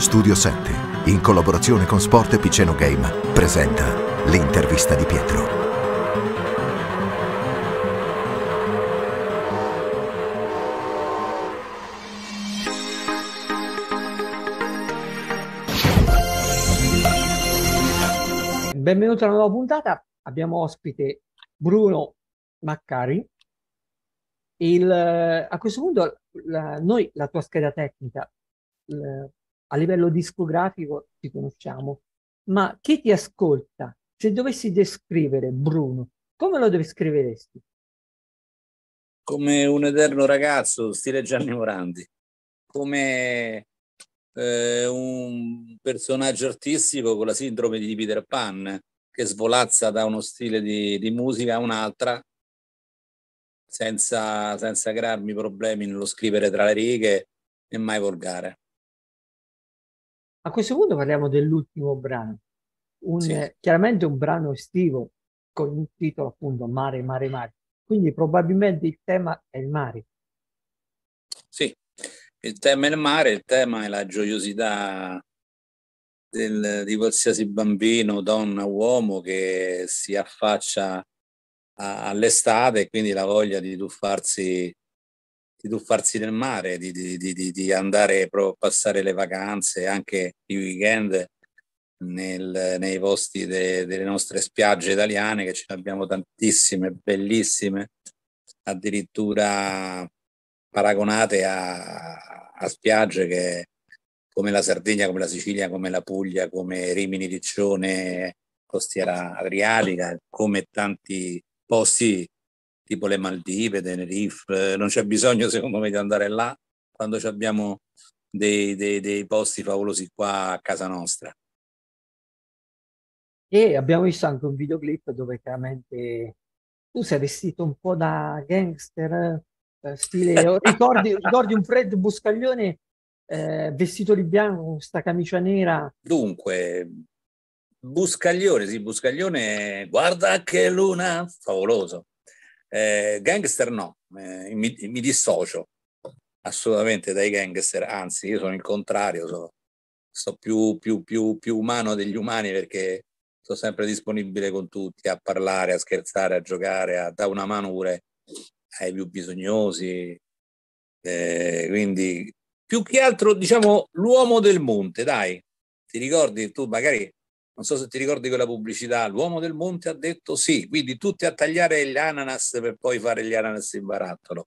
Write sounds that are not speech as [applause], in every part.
Studio 7, in collaborazione con Sport Epiceno Game, presenta l'intervista di Pietro. Benvenuto alla nuova puntata. Abbiamo ospite Bruno Maccari. Il, eh, a questo punto la, noi la tua scheda tecnica a livello discografico ti conosciamo, ma chi ti ascolta, se dovessi descrivere Bruno, come lo descriveresti? Come un eterno ragazzo, stile Gianni Morandi, come eh, un personaggio artistico con la sindrome di Peter Pan, che svolazza da uno stile di, di musica a un'altra, senza, senza crearmi problemi nello scrivere tra le righe e mai volgare. A questo punto parliamo dell'ultimo brano, un, sì. chiaramente un brano estivo con il titolo appunto Mare, Mare, Mare. Quindi probabilmente il tema è il mare. Sì, il tema è il mare, il tema è la gioiosità del, di qualsiasi bambino, donna, uomo che si affaccia a, all'estate e quindi la voglia di tuffarsi di tuffarsi nel mare, di, di, di, di andare a passare le vacanze, anche i weekend nel, nei posti de, delle nostre spiagge italiane, che ce ne abbiamo tantissime, bellissime, addirittura paragonate a, a spiagge che, come la Sardegna, come la Sicilia, come la Puglia, come Rimini, Riccione, Costiera Adriatica, come tanti posti tipo le Maldive, Tenerife, eh, non c'è bisogno secondo me di andare là quando abbiamo dei, dei, dei posti favolosi qua a casa nostra. E abbiamo visto anche un videoclip dove chiaramente tu sei vestito un po' da gangster, eh, stile, [laughs] ricordi, ricordi, un Fred Buscaglione eh, vestito di bianco con questa camicia nera? Dunque, Buscaglione, sì, Buscaglione, guarda che luna, favoloso. Eh, gangster no, eh, mi, mi, dissocio assolutamente dai gangster, anzi io sono il contrario, sono, sono più, più, più, più umano degli umani perché sono sempre disponibile con tutti a parlare, a scherzare, a giocare, a dare una mano pure ai più bisognosi. Eh, quindi più che altro diciamo l'uomo del monte, dai, ti ricordi tu magari non so se ti ricordi quella pubblicità, l'uomo del monte ha detto sì, quindi tutti a tagliare gli ananas per poi fare gli ananas in barattolo.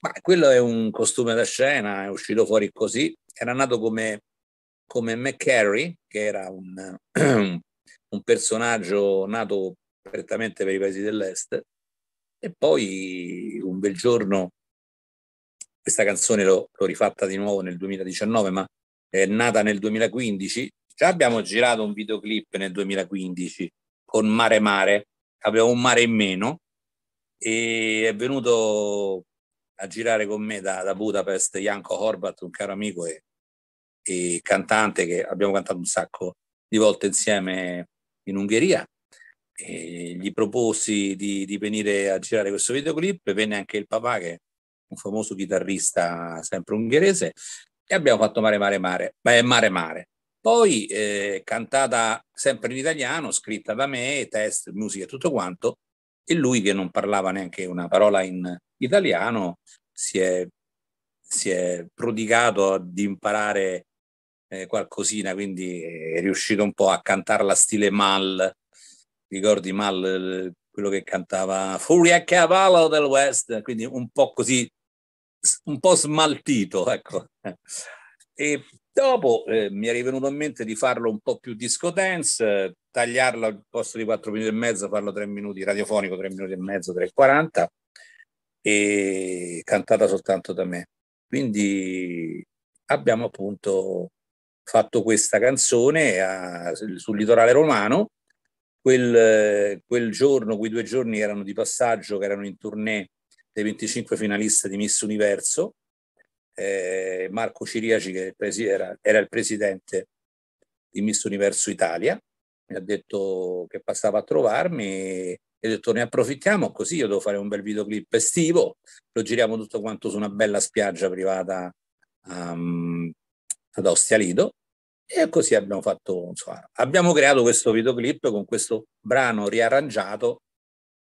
Ma quello è un costume da scena, è uscito fuori così, era nato come, come McCary, che era un, [clears throat] un personaggio nato prettamente per i paesi dell'est, e poi un bel giorno questa canzone l'ho, l'ho rifatta di nuovo nel 2019, ma è nata nel 2015 Già cioè, abbiamo girato un videoclip nel 2015 con Mare Mare, avevo un mare in meno e è venuto a girare con me da, da Budapest Janko Horvat, un caro amico e, e cantante che abbiamo cantato un sacco di volte insieme in Ungheria. E gli proposi di, di, venire a girare questo videoclip, venne anche il papà che è un famoso chitarrista sempre ungherese e abbiamo fatto Mare Mare Mare, Beh, Mare Mare. Poi eh, cantata sempre in italiano, scritta da me, test, musica e tutto quanto, e lui che non parlava neanche una parola in italiano si è, si è prodigato ad imparare eh, qualcosina, quindi eh, è riuscito un po' a cantarla stile Mal, ricordi Mal eh, quello che cantava Furia cavallo del West, quindi un po' così, un po' smaltito, ecco. E Dopo eh, mi è venuto in mente di farlo un po' più disco dance, tagliarlo al posto di 4 minuti e mezzo, farlo 3 minuti radiofonico, 3 minuti e mezzo, 3,40 e cantata soltanto da me. Quindi abbiamo appunto fatto questa canzone a, sul litorale romano. Quel, quel, giorno, quei due giorni erano di passaggio, che erano in tournée dei 25 finalisti di Miss Universo eh, Marco Ciriaci, che era, era il presidente di Miss Universo Italia, mi ha detto che passava a trovarmi e ho detto ne approfittiamo così io devo fare un bel videoclip estivo, lo giriamo tutto quanto su una bella spiaggia privata um, ad Ostialido e così abbiamo fatto, insomma, abbiamo creato questo videoclip con questo brano riarrangiato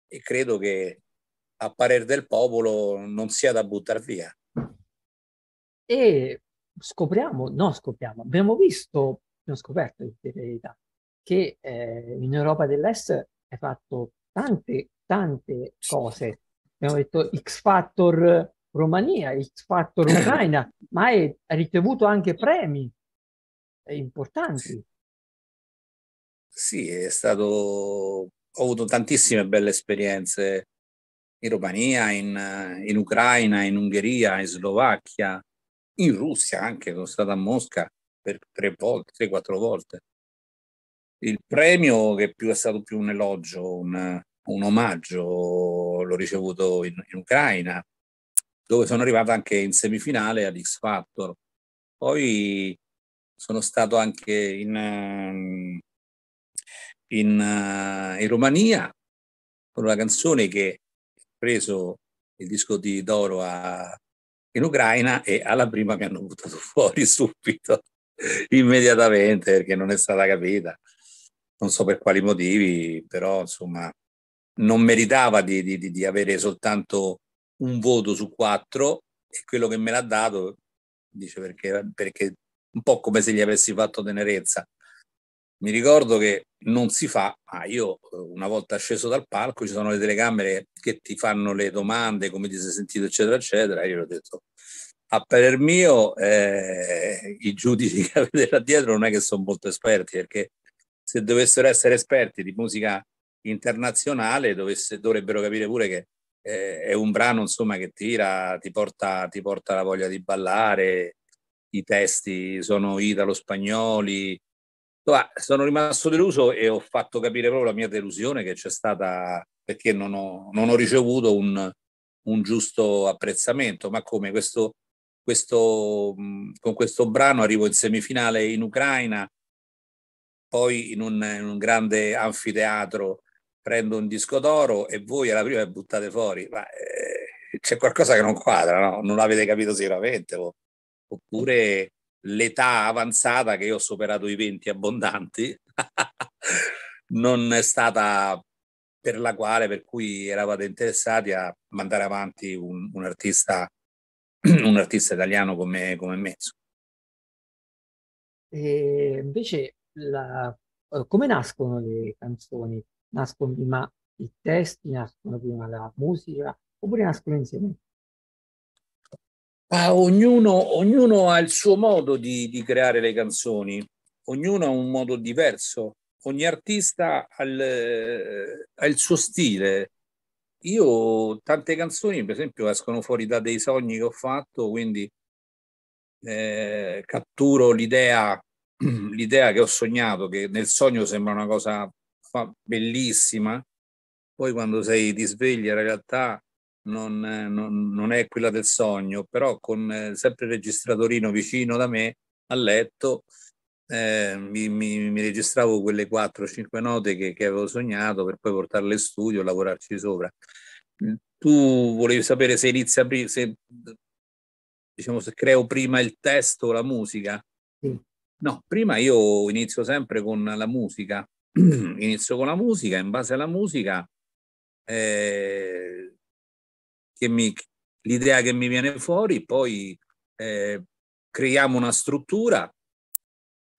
e credo che a parer del popolo non sia da buttare via e scopriamo, no scopriamo, abbiamo visto, abbiamo scoperto in verità, che eh, in Europa dell'Est è fatto tante, tante cose. Abbiamo detto X Factor Romania, X Factor [laughs] Ucraina, ma è, ha ricevuto anche premi importanti. Sì, è stato... ho avuto tantissime belle esperienze in Romania, in, in Ucraina, in Ungheria, in Slovacchia, in Russia anche, sono stata a Mosca per tre volte, tre, quattro volte. Il premio che più è stato più un elogio, un, un omaggio, l'ho ricevuto in, in, Ucraina, dove sono arrivata anche in semifinale all'X Factor. Poi sono stato anche in, in, in Romania con una canzone che ha preso il disco di d'oro a in Ucraina e alla prima mi hanno buttato [laughs] fuori subito, immediatamente, perché non è stata capita. Non so per quali motivi, però insomma non meritava di, di, di avere soltanto un voto su quattro e quello che me l'ha dato dice perché, perché un po' come se gli avessi fatto tenerezza. Mi ricordo che non si fa, ma io eh, una volta sceso dal palco ci sono le telecamere che ti fanno le domande, come ti sei sentito, eccetera, eccetera. Io gli ho detto, a parer mio, eh, i giudici che avete là dietro non è che sono molto esperti, perché se dovessero essere esperti di musica internazionale dovesse, dovrebbero capire pure che eh, è un brano insomma, che tira, ti porta, ti porta la voglia di ballare, i testi sono italo-spagnoli, sono rimasto deluso e ho fatto capire proprio la mia delusione che c'è stata perché non ho, non ho ricevuto un, un, giusto apprezzamento. Ma come questo, questo, con questo brano arrivo in semifinale in Ucraina, poi in un, in un grande anfiteatro prendo un disco d'oro e voi alla prima buttate fuori. Ma eh, c'è qualcosa che non quadra, no? Non l'avete capito sicuramente. Oppure l'età avanzata, che io ho superato i 20 abbondanti, [laughs] non è stata per la quale, per cui eravate interessati a mandare avanti un, un, artista, [clears throat] un artista italiano come, come me. E ehm, invece, la, eh, come nascono le canzoni? Nascono prima i testi, nascono prima la musica, oppure nascono insieme? ah, ognuno, ognuno, ha il suo modo di, di, creare le canzoni, ognuno ha un modo diverso, ogni artista ha il, ha il suo stile. Io tante canzoni, per esempio, escono fuori da dei sogni che ho fatto, quindi eh, catturo l'idea, [clears throat] l'idea che ho sognato, che nel sogno sembra una cosa bellissima, poi quando sei ti svegli in realtà non, eh, non, non è quella del sogno, però con eh, sempre il registratorino vicino da me a letto eh, mi, mi, mi, registravo quelle 4-5 note che, che, avevo sognato per poi portarle in studio e lavorarci sopra. Mm, tu volevi sapere se inizia prima, se, diciamo, se creo prima il testo o la musica? Sì. No, prima io inizio sempre con la musica, [clears throat] inizio con la musica, in base alla musica eh, che mi, l'idea che mi viene fuori, poi eh, creiamo una struttura,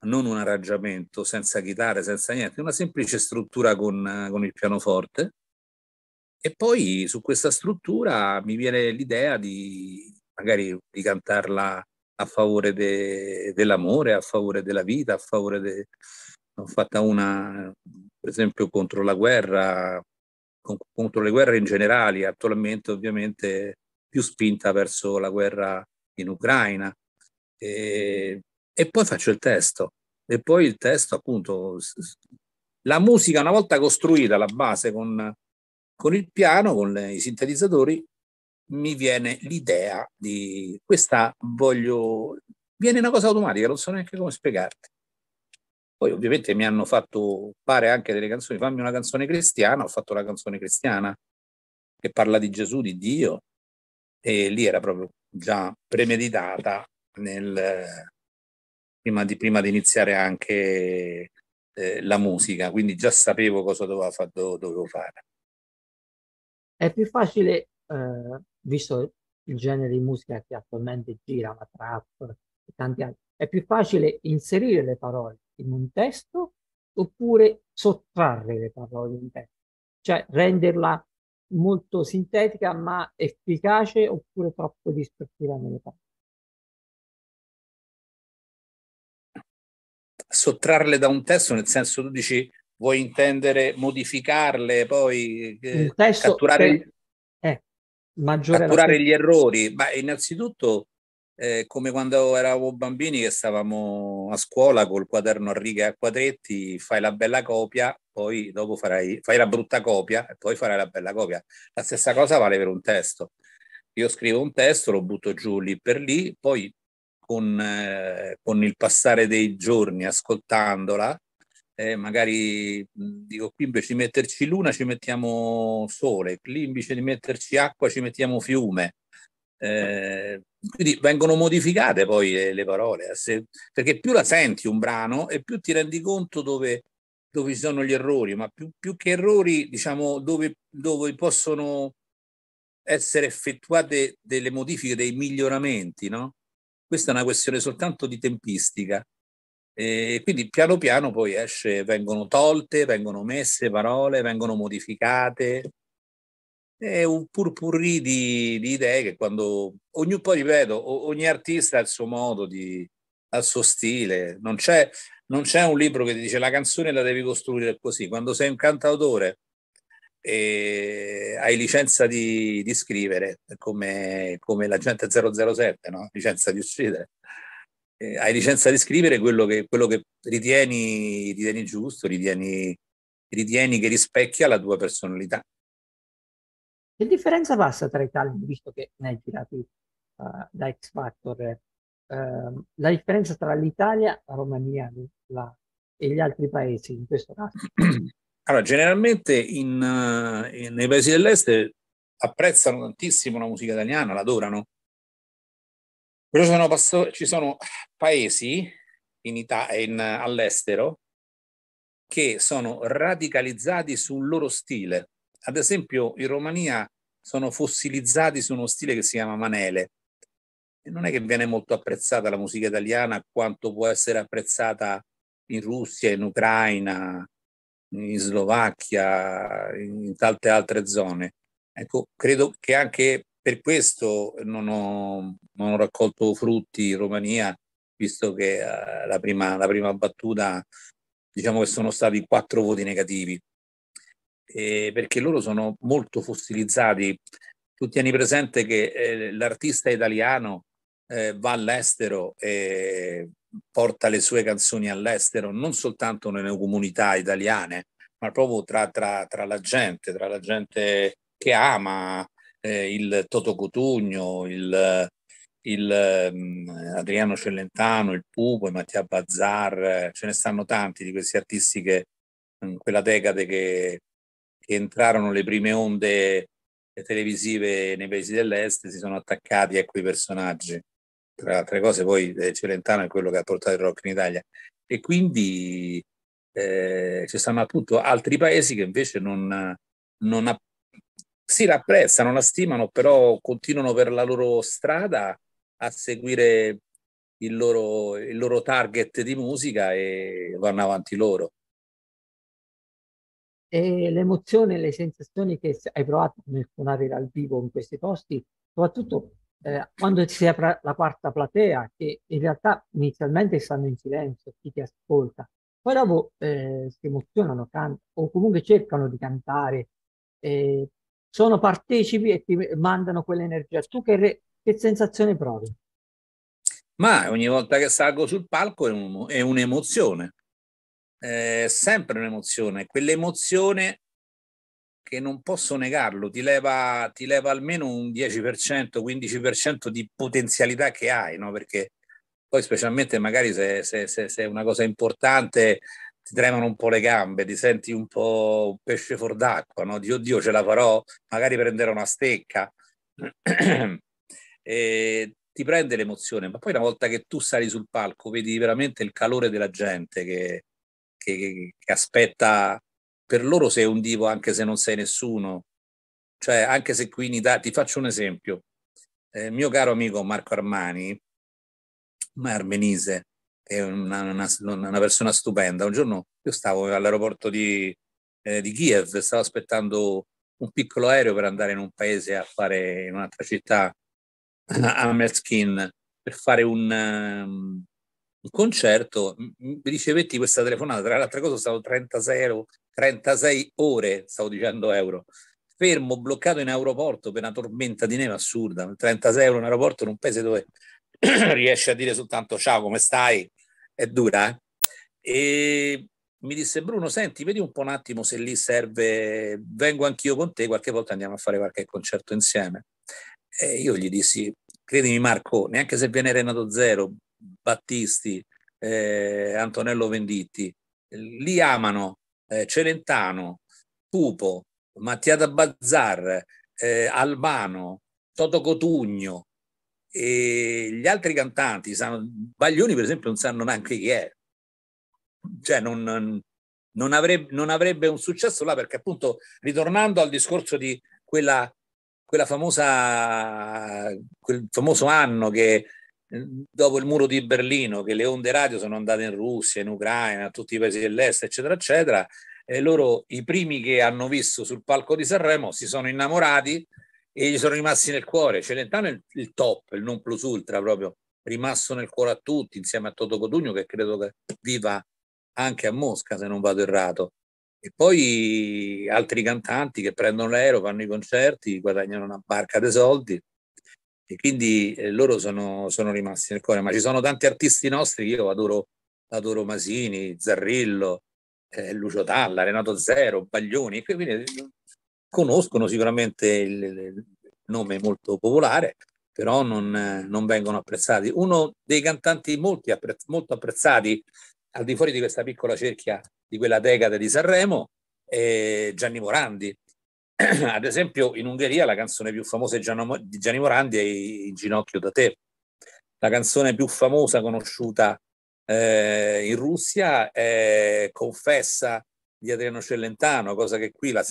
non un arrangiamento senza chitarre, senza niente, una semplice struttura con, con il pianoforte. E poi su questa struttura mi viene l'idea di magari di cantarla a favore de, dell'amore, a favore della vita, a favore de... Ho fatta una, per esempio, contro la guerra, con, contro le guerre in generale, attualmente ovviamente più spinta verso la guerra in Ucraina. E, e poi faccio il testo. E poi il testo, appunto, la musica una volta costruita la base con, con il piano, con le, i sintetizzatori, mi viene l'idea di questa voglio... Viene una cosa automatica, non so neanche come spiegarti. Poi ovviamente mi hanno fatto fare anche delle canzoni, fammi una canzone cristiana, ho fatto una canzone cristiana che parla di Gesù, di Dio, e lì era proprio già premeditata nel, prima, di, prima di iniziare anche eh, la musica, quindi già sapevo cosa dovevo, fa, dovevo fare. È più facile, eh, visto il genere di musica che attualmente gira, la trap e tanti altri, è più facile inserire le parole in un testo oppure sottrarre le parole in testo, cioè renderla molto sintetica ma efficace oppure troppo distruttiva nelle parole. Sottrarle da un testo, nel senso tu dici vuoi intendere modificarle, poi eh, catturare, per... eh, catturare gli errori, ma innanzitutto eh, come quando eravamo bambini che stavamo a scuola col quaderno a righe e a quadretti, fai la bella copia, poi dopo farai, fai la brutta copia e poi farai la bella copia. La stessa cosa vale per un testo. Io scrivo un testo, lo butto giù lì per lì, poi con, eh, con il passare dei giorni ascoltandola, eh, magari dico qui invece di metterci luna ci mettiamo sole, qui invece di metterci acqua ci mettiamo fiume eh, quindi vengono modificate poi le, le parole, eh, se, perché più la senti un brano e più ti rendi conto dove, dove ci sono gli errori, ma più, più che errori, diciamo, dove, dove, possono essere effettuate delle modifiche, dei miglioramenti, no? Questa è una questione soltanto di tempistica. E quindi piano piano poi esce, vengono tolte, vengono messe parole, vengono modificate è un purpurri di, di, idee che quando ogni poi ripeto ogni artista ha il suo modo di al suo stile non c'è, non c'è un libro che ti dice la canzone la devi costruire così quando sei un cantautore e hai licenza di, di scrivere come, come la gente 007 no? licenza di uccidere hai licenza di scrivere quello che, quello che ritieni, ritieni giusto ritieni, ritieni che rispecchia la tua personalità che differenza passa tra i talent, visto che ne hai tirati uh, da X Factor, uh, la differenza tra l'Italia, la Romania la, e gli altri paesi in questo caso? [clears throat] Allora, generalmente in, in, eh, nei paesi dell'est apprezzano tantissimo la musica italiana, l'adorano. Però sono pasto- ci sono paesi in Ita- in, all'estero che sono radicalizzati sul loro stile, ad esempio in Romania sono fossilizzati su uno stile che si chiama Manele. E non è che viene molto apprezzata la musica italiana quanto può essere apprezzata in Russia, in Ucraina, in Slovacchia, in tante altre zone. Ecco, credo che anche per questo non ho, non ho raccolto frutti in Romania, visto che eh, la, prima, la prima battuta diciamo che sono stati quattro voti negativi eh, perché loro sono molto fossilizzati. Tu tieni presente che eh, l'artista italiano eh, va all'estero e porta le sue canzoni all'estero, non soltanto nelle comunità italiane, ma proprio tra, tra, tra la gente, tra la gente che ama eh, il Toto Cotugno, il, il um, Adriano Cellentano, il Pupo, Mattia Bazzar, eh, ce ne stanno tanti di questi artisti che in quella decade che che entrarono le prime onde televisive nei paesi dell'est si sono attaccati a ecco, quei personaggi. Tra altre cose, poi eh, Celentano è quello che ha portato il rock in Italia. E quindi eh, ci stanno appunto altri paesi che invece non, non app- si rapprezzano, la stimano, però continuano per la loro strada a seguire il loro, il loro target di musica e vanno avanti loro e l'emozione e le sensazioni che hai provato nel suonare dal vivo in questi posti, soprattutto eh, quando si apre la quarta platea, che in realtà inizialmente stanno in silenzio, chi ti ascolta, poi dopo eh, si emozionano, o comunque cercano di cantare, eh, sono partecipi e ti mandano quell'energia. Tu che, re- che sensazione provi? Ma ogni volta che salgo sul palco è, un, è un'emozione, eh, sempre un'emozione, quell'emozione che non posso negarlo, ti leva, ti leva almeno un 10%, 15% di potenzialità che hai, no? perché poi specialmente magari se, se, se, se è una cosa importante ti tremano un po' le gambe, ti senti un po' un pesce fuor d'acqua, no? Dio, Dio ce la farò, magari prenderò una stecca. [clears throat] e ti prende l'emozione, ma poi una volta che tu sali sul palco vedi veramente il calore della gente che, che, che aspetta, per loro sei un divo anche se non sei nessuno, cioè anche se qui in Italia, ti faccio un esempio, eh, mio caro amico Marco Armani, ma è armenise, è una, una, una, persona stupenda, un giorno io stavo all'aeroporto di, eh, di Kiev, stavo aspettando un piccolo aereo per andare in un paese a fare, in un'altra città, a Merskin, per fare un, ehm, un concerto, mi ricevetti questa telefonata, tra l'altra cosa stavo 36, 36 ore, stavo dicendo euro, fermo, bloccato in aeroporto per una tormenta di neve assurda, 36 euro in aeroporto in un paese dove [clears throat] riesci a dire soltanto ciao, come stai? È dura, eh? E mi disse Bruno, senti, vedi un po' un attimo se lì serve, vengo anch'io con te, qualche volta andiamo a fare qualche concerto insieme. E io gli dissi, credimi Marco, neanche se viene Renato Zero, Battisti, eh, Antonello Venditti, li amano eh, Celentano, Pupo, Mattia da Bazzar, eh, Albano, Toto Cotugno e gli altri cantanti sanno, Baglioni per esempio non sanno neanche chi è, cioè non, non, avrebbe, non avrebbe un successo là perché appunto ritornando al discorso di quella quella famosa, quel famoso anno che dopo il muro di Berlino, che le onde radio sono andate in Russia, in Ucraina, a tutti i paesi dell'est, eccetera, eccetera, e loro, i primi che hanno visto sul palco di Sanremo, si sono innamorati e gli sono rimasti nel cuore. Celentano è il, il top, il non plus ultra proprio, rimasto nel cuore a tutti, insieme a Toto Cotugno, che credo che viva anche a Mosca, se non vado errato. E poi altri cantanti che prendono l'aereo, fanno i concerti, guadagnano una barca dei soldi e quindi eh, loro sono, sono, rimasti nel cuore. Ma ci sono tanti artisti nostri che io adoro, adoro Masini, Zarrillo, eh, Lucio Talla, Renato Zero, Baglioni, e quindi conoscono sicuramente il, il nome molto popolare, però non, non, vengono apprezzati. Uno dei cantanti apprezz- molto apprezzati al di fuori di questa piccola cerchia di quella decade di Sanremo è Gianni Morandi, [clears throat] ad esempio in Ungheria la canzone più famosa di Gianni Morandi è In ginocchio da te. La canzone più famosa conosciuta eh, in Russia è Confessa di Adriano Cellentano, cosa che qui la,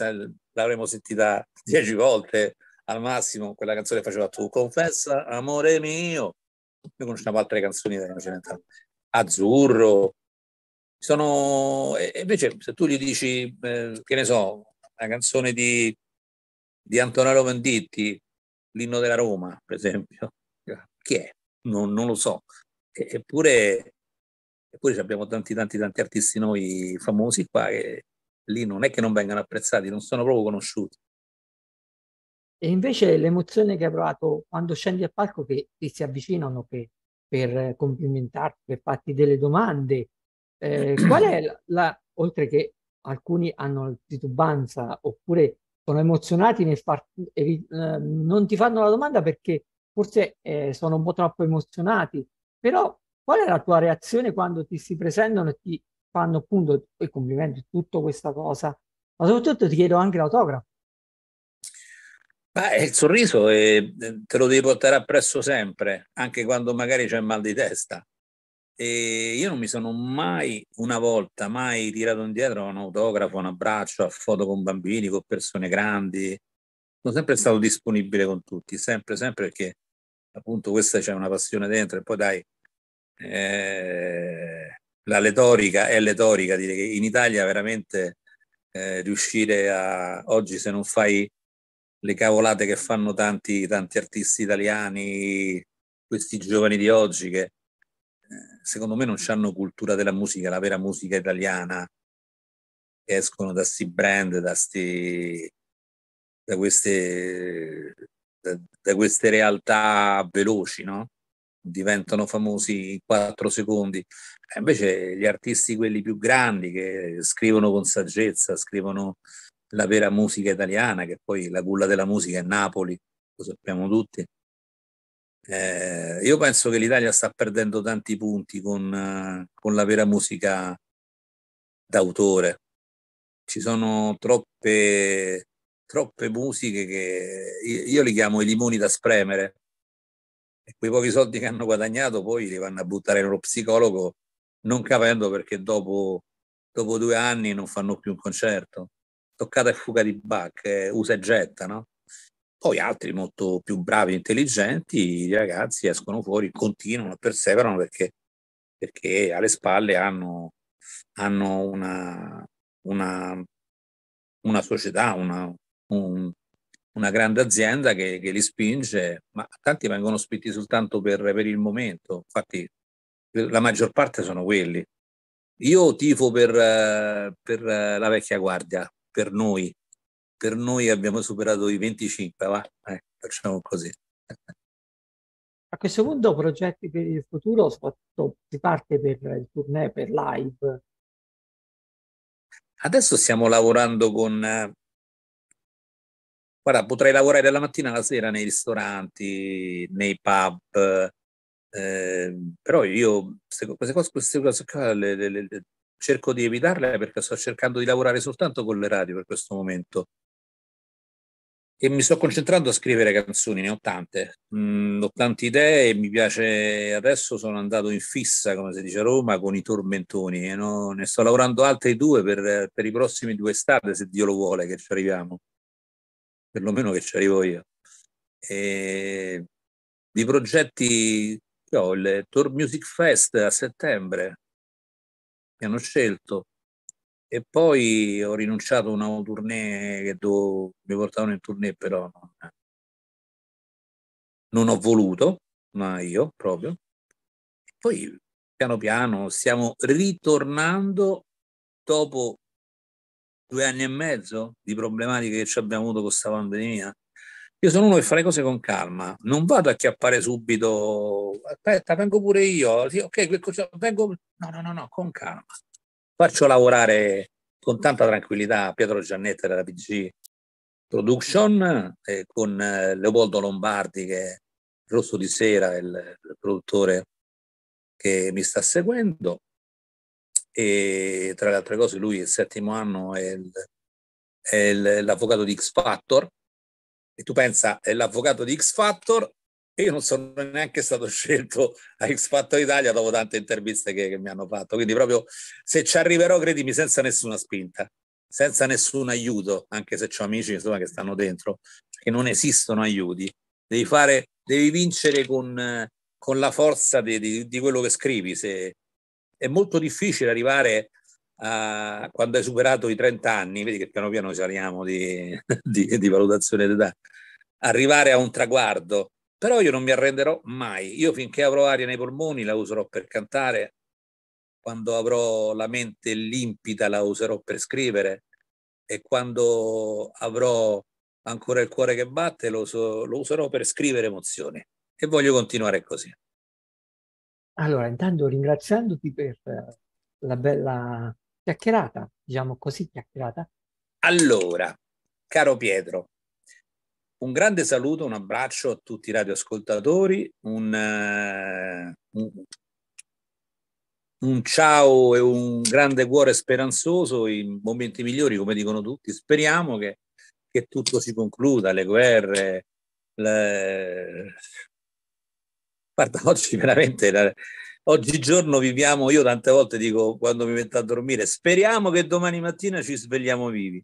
l'avremmo sentita [laughs] dieci volte al massimo, quella canzone faceva tu confessa amore mio. Noi conosciamo altre canzoni di Adriano Cellentano, Azzurro. Sono... E invece se tu gli dici, eh, che ne so, la canzone di, di Antonello Venditti, l'inno della Roma, per esempio. [laughs] Chi è? Non, non lo so. Eppure, eppure abbiamo tanti, tanti, tanti artisti noi famosi qua che lì non è che non vengano apprezzati, non sono proprio conosciuti. E invece l'emozione che hai provato quando scendi al palco, che ti si avvicinano che, per complimentarti, per farti delle domande, eh, qual è la, la, oltre che alcuni hanno titubanza oppure sono emozionati nel far, eh, non ti fanno la domanda perché forse eh, sono un po' troppo emozionati, però qual è la tua reazione quando ti si presentano e ti fanno appunto i complimenti, tutta questa cosa, ma soprattutto ti chiedo anche l'autografo. Ma il sorriso è, eh, te lo devi portare appresso sempre, anche quando magari c'è mal di testa. E io non mi sono mai, una volta, mai tirato indietro un autografo, un abbraccio, a foto con bambini, con persone grandi. Sono sempre stato disponibile con tutti, sempre, sempre perché appunto questa c'è una passione dentro e poi dai, eh, la letorica è letorica, dire che in Italia veramente eh, riuscire a oggi se non fai le cavolate che fanno tanti, tanti artisti italiani, questi giovani di oggi che secondo me non hanno cultura della musica, la vera musica italiana, che escono da questi brand, da, sti, da, queste, da, da queste realtà veloci, no? diventano famosi in quattro secondi. E eh, invece gli artisti, quelli più grandi, che scrivono con saggezza, scrivono la vera musica italiana, che poi la culla della musica è Napoli, lo sappiamo tutti, eh, io penso che l'Italia sta perdendo tanti punti con, con la vera musica d'autore. Ci sono troppe, troppe musiche che io, li chiamo i limoni da spremere. E quei pochi soldi che hanno guadagnato poi li vanno a buttare nello psicologo, non capendo perché dopo, dopo due anni non fanno più un concerto. Toccata e fuga di Bach, eh, usa e getta, no? Poi altri molto più bravi e intelligenti, i ragazzi escono fuori, continuano, perseverano perché, perché alle spalle hanno, hanno una, una, una, società, una, un, una grande azienda che, che, li spinge, ma tanti vengono spinti soltanto per, per il momento, infatti la maggior parte sono quelli. Io tifo per, per la vecchia guardia, per noi, per noi abbiamo superato i 25, va, eh, facciamo così. A questo punto progetti per il futuro, soprattutto si parte per il tournée, per live. Adesso stiamo lavorando con... Eh, guarda, potrei lavorare dalla mattina alla sera nei ristoranti, nei pub, eh, però io queste cose, queste cose qua le, le, le, cerco di evitarle perché sto cercando di lavorare soltanto con le radio per questo momento e mi sto concentrando a scrivere canzoni, ne ho tante, mm, ho tante idee, e mi piace, adesso sono andato in fissa, come si dice a Roma, con i tormentoni e eh, no? ne sto lavorando altri due per, per, i prossimi due estate, se Dio lo vuole, che ci arriviamo, perlomeno che ci arrivo io. E, di progetti, io ho il Tour Music Fest a settembre, mi hanno scelto, e poi ho rinunciato a una tournée che dovevo, mi portavano in tournée, però non, non ho voluto, ma io proprio. poi piano piano stiamo ritornando dopo due anni e mezzo di problematiche che ci abbiamo avuto con questa pandemia. Io sono uno che fa le cose con calma, non vado a chiappare subito, aspetta, vengo pure io, sì, ok, vengo, no, no, no, no, con calma. Faccio lavorare con tanta tranquillità Pietro Giannetta della PG Production, eh, con eh, Leopoldo Lombardi che è Rosso di Sera, il, il produttore che mi sta seguendo. E tra le altre cose, lui il settimo anno è, il, è il, l'avvocato di X Factor. E tu pensa, è l'avvocato di X Factor io non sono neanche stato scelto a X Factor Italia dopo tante interviste che, che mi hanno fatto. Quindi proprio se ci arriverò, credimi, senza nessuna spinta, senza nessun aiuto, anche se ho amici insomma, che stanno dentro, che non esistono aiuti. Devi, fare, devi vincere con, con la forza di, di, di quello che scrivi. Se, è molto difficile arrivare a, quando hai superato i 30 anni, vedi che piano piano saliamo [laughs] di, di valutazione d'età, arrivare a un traguardo però io non mi arrenderò mai. Io finché avrò aria nei polmoni la userò per cantare, quando avrò la mente limpida la userò per scrivere e quando avrò ancora il cuore che batte lo, so, lo userò per scrivere emozioni e voglio continuare così. Allora, intanto ringraziandoti per eh, la bella chiacchierata, diciamo così chiacchierata. Allora, caro Pietro, un grande saluto, un abbraccio a tutti i radioascoltatori, un, uh, un, un ciao e un grande cuore speranzoso, in momenti migliori, come dicono tutti, speriamo che, che tutto si concluda, le guerre, le... guarda, [laughs] oggi veramente... La... Oggigiorno viviamo, io tante volte dico quando mi metto a dormire, speriamo che domani mattina ci svegliamo vivi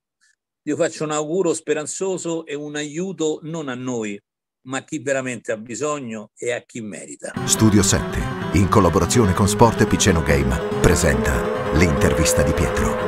io faccio un auguro speranzoso e un aiuto non a noi, ma a chi veramente ha bisogno e a chi merita. Studio 7, in collaborazione con Sport e Piceno Game, presenta l'intervista di Pietro.